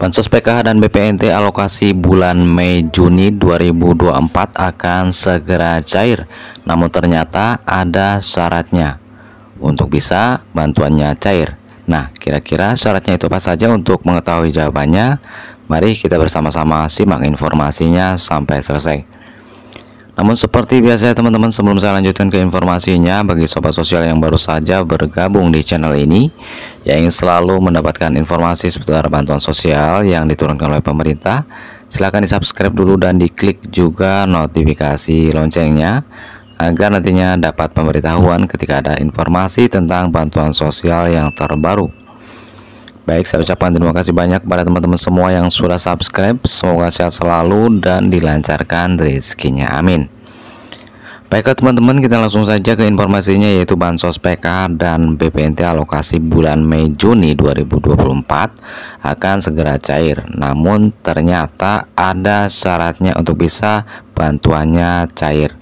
Bansos PKH dan BPNT alokasi bulan Mei Juni 2024 akan segera cair. Namun ternyata ada syaratnya untuk bisa bantuannya cair. Nah, kira-kira syaratnya itu apa saja untuk mengetahui jawabannya? Mari kita bersama-sama simak informasinya sampai selesai. Namun seperti biasa ya, teman-teman sebelum saya lanjutkan ke informasinya bagi sobat sosial yang baru saja bergabung di channel ini yang ingin selalu mendapatkan informasi seputar bantuan sosial yang diturunkan oleh pemerintah silahkan di subscribe dulu dan diklik juga notifikasi loncengnya agar nantinya dapat pemberitahuan ketika ada informasi tentang bantuan sosial yang terbaru Baik, saya ucapkan terima kasih banyak kepada teman-teman semua yang sudah subscribe. Semoga sehat selalu dan dilancarkan rezekinya. Amin. Baiklah teman-teman, kita langsung saja ke informasinya yaitu Bansos PK dan BPNT alokasi bulan Mei Juni 2024 akan segera cair. Namun ternyata ada syaratnya untuk bisa bantuannya cair.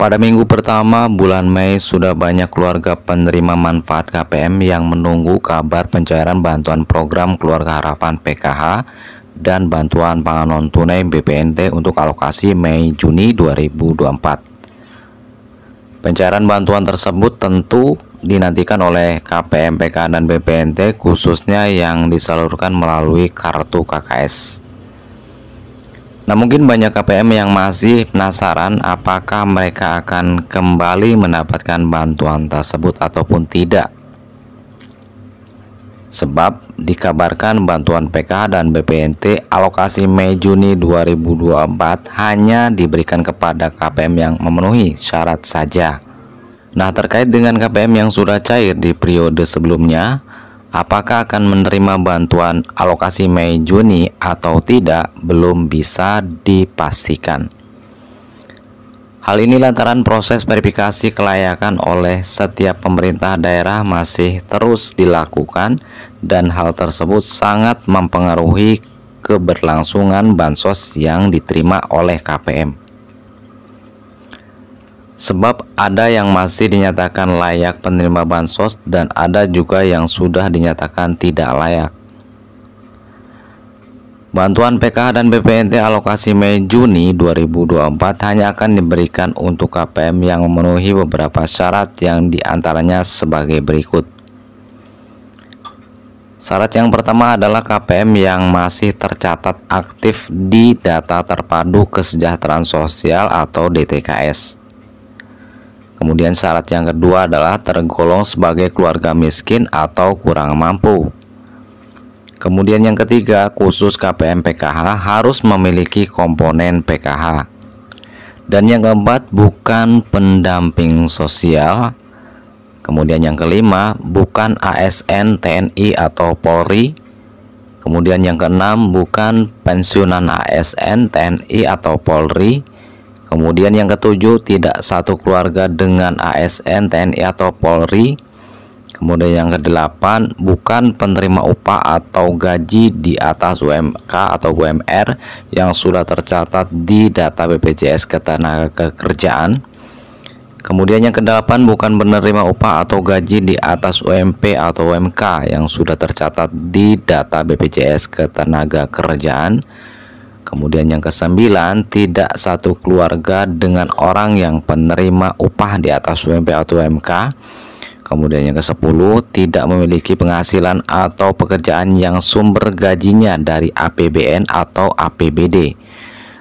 Pada minggu pertama bulan Mei sudah banyak keluarga penerima manfaat KPM yang menunggu kabar pencairan bantuan program Keluarga Harapan PKH dan bantuan pangan non tunai BPNT untuk alokasi Mei Juni 2024. Pencairan bantuan tersebut tentu dinantikan oleh KPM PKH dan BPNT khususnya yang disalurkan melalui kartu KKS. Nah mungkin banyak KPM yang masih penasaran apakah mereka akan kembali mendapatkan bantuan tersebut ataupun tidak Sebab dikabarkan bantuan PKH dan BPNT alokasi Mei Juni 2024 hanya diberikan kepada KPM yang memenuhi syarat saja Nah terkait dengan KPM yang sudah cair di periode sebelumnya Apakah akan menerima bantuan alokasi Mei Juni atau tidak belum bisa dipastikan. Hal ini lantaran proses verifikasi kelayakan oleh setiap pemerintah daerah masih terus dilakukan dan hal tersebut sangat mempengaruhi keberlangsungan bansos yang diterima oleh KPM. Sebab ada yang masih dinyatakan layak penerima bansos dan ada juga yang sudah dinyatakan tidak layak. Bantuan PKH dan BPNT alokasi Mei Juni 2024 hanya akan diberikan untuk KPM yang memenuhi beberapa syarat yang diantaranya sebagai berikut. Syarat yang pertama adalah KPM yang masih tercatat aktif di data terpadu kesejahteraan sosial atau DTKS. Kemudian syarat yang kedua adalah tergolong sebagai keluarga miskin atau kurang mampu. Kemudian yang ketiga, khusus KPM PKH harus memiliki komponen PKH. Dan yang keempat, bukan pendamping sosial. Kemudian yang kelima, bukan ASN TNI atau Polri. Kemudian yang keenam, bukan pensiunan ASN TNI atau Polri Kemudian yang ketujuh, tidak satu keluarga dengan ASN, TNI atau Polri. Kemudian yang kedelapan, bukan penerima upah atau gaji di atas UMK atau UMR yang sudah tercatat di data BPJS Ketenagakerjaan. Kemudian yang kedelapan, bukan penerima upah atau gaji di atas UMP atau UMK yang sudah tercatat di data BPJS Ketenagakerjaan. Kemudian yang kesembilan, tidak satu keluarga dengan orang yang penerima upah di atas UMP atau UMK. Kemudian yang kesepuluh, tidak memiliki penghasilan atau pekerjaan yang sumber gajinya dari APBN atau APBD.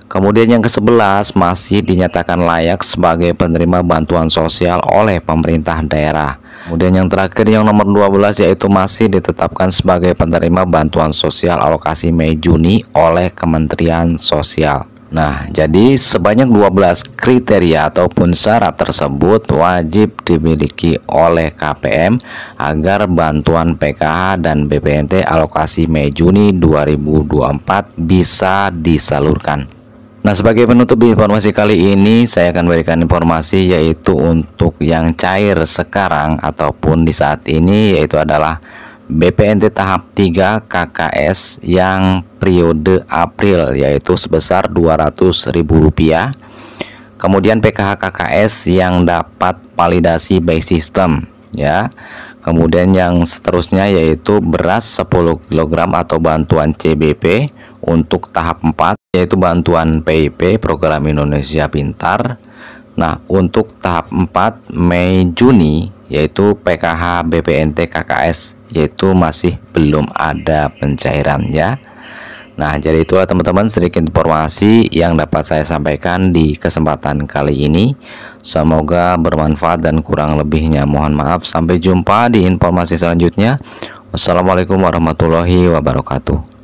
Kemudian yang ke-11 masih dinyatakan layak sebagai penerima bantuan sosial oleh pemerintah daerah. Kemudian yang terakhir yang nomor 12 yaitu masih ditetapkan sebagai penerima bantuan sosial alokasi Mei Juni oleh Kementerian Sosial. Nah, jadi sebanyak 12 kriteria ataupun syarat tersebut wajib dimiliki oleh KPM agar bantuan PKH dan BPNT alokasi Mei Juni 2024 bisa disalurkan. Nah sebagai penutup informasi kali ini saya akan berikan informasi yaitu untuk yang cair sekarang ataupun di saat ini yaitu adalah BPNT tahap 3 KKS yang periode April yaitu sebesar Rp200.000 kemudian PKH KKS yang dapat validasi by system ya kemudian yang seterusnya yaitu beras 10 kg atau bantuan CBP untuk tahap 4 yaitu bantuan PIP Program Indonesia Pintar. Nah, untuk tahap 4 Mei Juni yaitu PKH BPNT KKS yaitu masih belum ada pencairan ya Nah, jadi itulah teman-teman sedikit informasi yang dapat saya sampaikan di kesempatan kali ini. Semoga bermanfaat dan kurang lebihnya mohon maaf. Sampai jumpa di informasi selanjutnya. Wassalamualaikum warahmatullahi wabarakatuh.